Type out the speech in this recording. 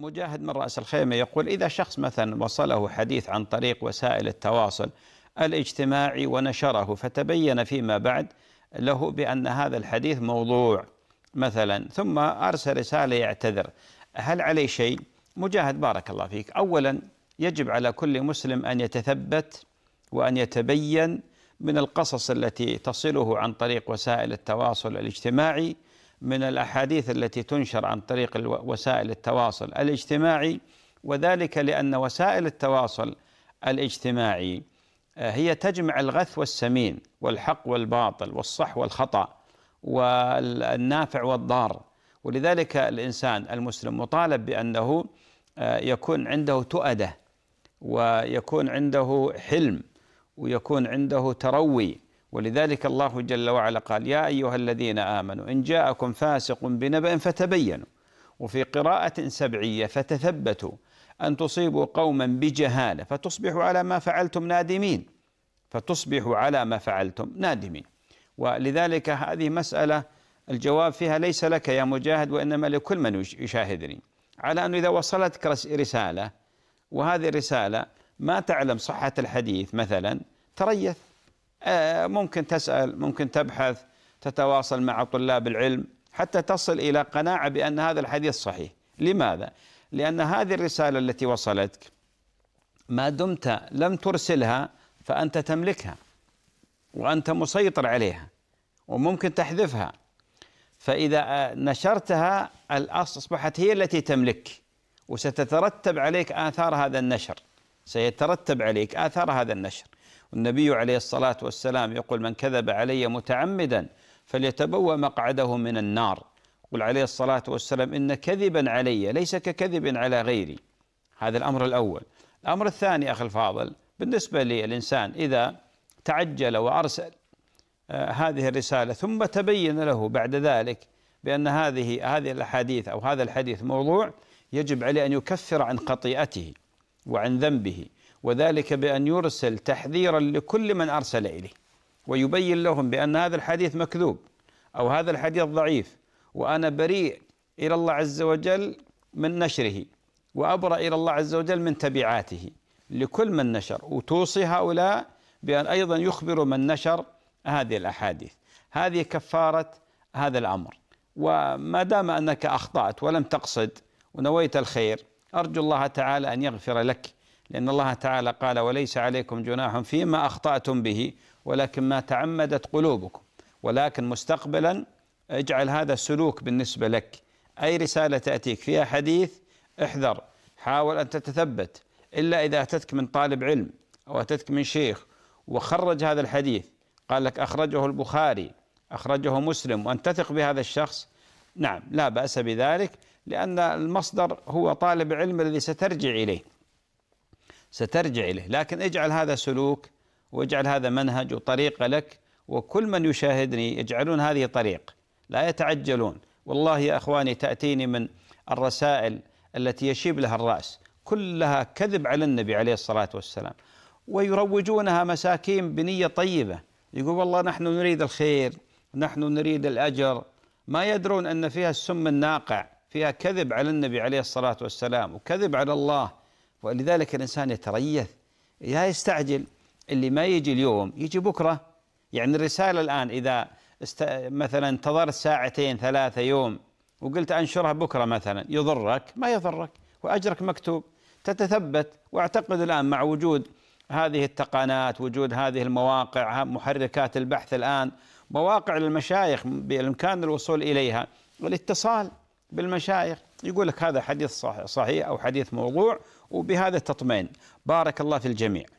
مجاهد من رأس الخيمة يقول إذا شخص مثلا وصله حديث عن طريق وسائل التواصل الاجتماعي ونشره فتبين فيما بعد له بأن هذا الحديث موضوع مثلا ثم أرسل رسالة يعتذر هل عليه شيء؟ مجاهد بارك الله فيك أولا يجب على كل مسلم أن يتثبت وأن يتبين من القصص التي تصله عن طريق وسائل التواصل الاجتماعي من الاحاديث التي تنشر عن طريق وسائل التواصل الاجتماعي وذلك لان وسائل التواصل الاجتماعي آه، هي تجمع الغث والسمين والحق والباطل والصح والخطأ والنافع والضار ولذلك الانسان المسلم مطالب بانه آه، يكون عنده تؤده ويكون عنده حلم ويكون عنده تروي ولذلك الله جل وعلا قال يا أيها الذين آمنوا إن جاءكم فاسق بنبأ فتبينوا وفي قراءة سبعية فتثبتوا أن تصيبوا قوما بجهالة فتصبحوا على ما فعلتم نادمين فتصبحوا على ما فعلتم نادمين ولذلك هذه مسألة الجواب فيها ليس لك يا مجاهد وإنما لكل من يشاهدني على أنه إذا وصلتك رسالة وهذه الرسالة ما تعلم صحة الحديث مثلا تريث آه، ممكن تسأل ممكن تبحث تتواصل مع طلاب العلم حتى تصل إلى قناعة بأن هذا الحديث صحيح لماذا؟ لأن هذه الرسالة التي وصلتك ما دمت لم ترسلها فأنت تملكها وأنت مسيطر عليها وممكن تحذفها فإذا آه، نشرتها أصبحت هي التي تملك وستترتب عليك آثار هذا النشر سيترتب عليك آثار هذا النشر والنبي عليه الصلاة والسلام يقول من كذب علي متعمدا فليتبوأ مقعده من النار يقول عليه الصلاة والسلام إن كذبا علي ليس ككذب على غيري هذا الأمر الأول الأمر الثاني أخي الفاضل بالنسبة للإنسان إذا تعجل وأرسل آه، هذه الرسالة ثم تبين له بعد ذلك بأن هذه هذه الأحاديث أو هذا الحديث موضوع يجب عليه أن يكفر عن خطيئته وعن ذنبه وذلك بأن يرسل تحذيرا لكل من أرسل إليه ويبين لهم بأن هذا الحديث مكذوب أو هذا الحديث ضعيف وأنا بريء إلى الله عز وجل من نشره وأبرأ إلى الله عز وجل من تبعاته لكل من نشر وتوصي هؤلاء بأن أيضا يخبروا من نشر هذه الأحاديث هذه كفارة هذا الأمر وما دام أنك أخطأت ولم تقصد ونويت الخير أرجو الله تعالى أن يغفر لك لأن الله تعالى قال وليس عليكم جناح فيما أخطأتم به ولكن ما تعمدت قلوبكم ولكن مستقبلا اجعل هذا السلوك بالنسبة لك أي رسالة تأتيك فيها حديث احذر حاول أن تتثبت إلا إذا أتتك من طالب علم أو أتتك من شيخ وخرج هذا الحديث قال لك أخرجه البخاري أخرجه مسلم وأن تثق بهذا الشخص نعم لا بأس بذلك لأن المصدر هو طالب علم الذي سترجع إليه سترجع إليه لكن اجعل هذا سلوك واجعل هذا منهج وطريقة لك وكل من يشاهدني يجعلون هذه طريق لا يتعجلون والله يا أخواني تأتيني من الرسائل التي يشيب لها الرأس كلها كذب على النبي عليه الصلاة والسلام ويروجونها مساكين بنية طيبة يقول والله نحن نريد الخير نحن نريد الأجر ما يدرون أن فيها السم الناقع فيها كذب على النبي عليه الصلاة والسلام وكذب على الله ولذلك الإنسان يتريث لا يستعجل اللي ما يجي اليوم يجي بكرة يعني الرسالة الآن إذا است... مثلا انتظرت ساعتين ثلاثة يوم وقلت أنشرها بكرة مثلا يضرك ما يضرك وأجرك مكتوب تتثبت وأعتقد الآن مع وجود هذه التقانات وجود هذه المواقع محركات البحث الآن مواقع للمشايخ بإمكان الوصول إليها والاتصال بالمشايخ يقول لك هذا حديث صحيح أو حديث موضوع وبهذا تطمئن بارك الله في الجميع